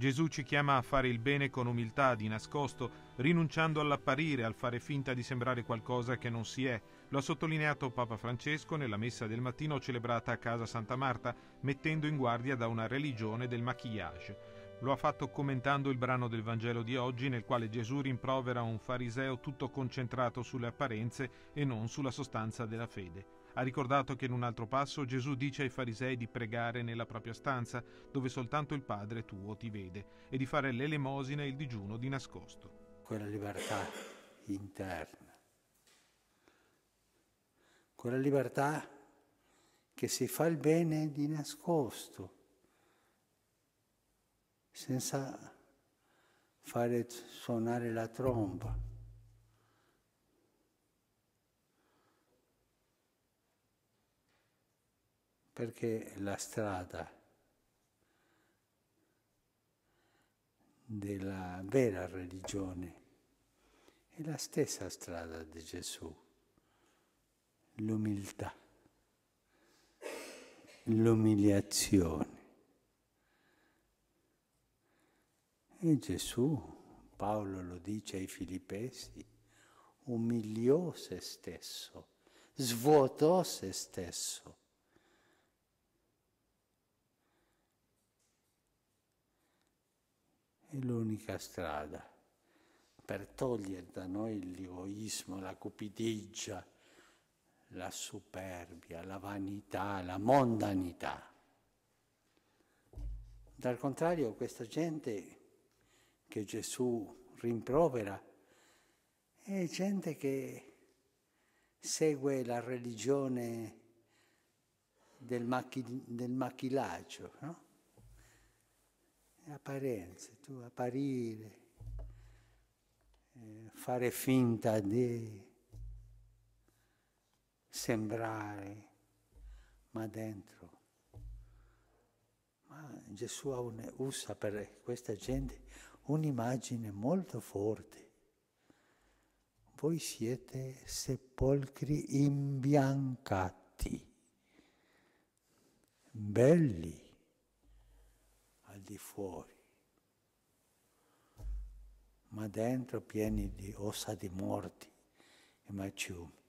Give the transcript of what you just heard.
Gesù ci chiama a fare il bene con umiltà, di nascosto, rinunciando all'apparire, al fare finta di sembrare qualcosa che non si è. Lo ha sottolineato Papa Francesco nella messa del mattino celebrata a casa Santa Marta, mettendo in guardia da una religione del maquillage. Lo ha fatto commentando il brano del Vangelo di oggi nel quale Gesù rimprovera un fariseo tutto concentrato sulle apparenze e non sulla sostanza della fede. Ha ricordato che in un altro passo Gesù dice ai farisei di pregare nella propria stanza, dove soltanto il Padre tuo ti vede, e di fare l'elemosina e il digiuno di nascosto. Quella libertà interna, quella libertà che si fa il bene di nascosto, senza fare suonare la tromba. perché la strada della vera religione è la stessa strada di Gesù, l'umiltà, l'umiliazione. E Gesù, Paolo lo dice ai filippesi, umiliò se stesso, svuotò se stesso. è l'unica strada per togliere da noi l'egoismo, la cupidigia, la superbia, la vanità, la mondanità. Dal contrario, questa gente che Gesù rimprovera è gente che segue la religione del, machi- del machilaggio, no? apparenze, tu apparire, eh, fare finta di sembrare, ma dentro. Ma Gesù usa per questa gente un'immagine molto forte. Voi siete sepolcri imbiancati, belli al di fuori, ma dentro pieni di ossa di morti e maciumi.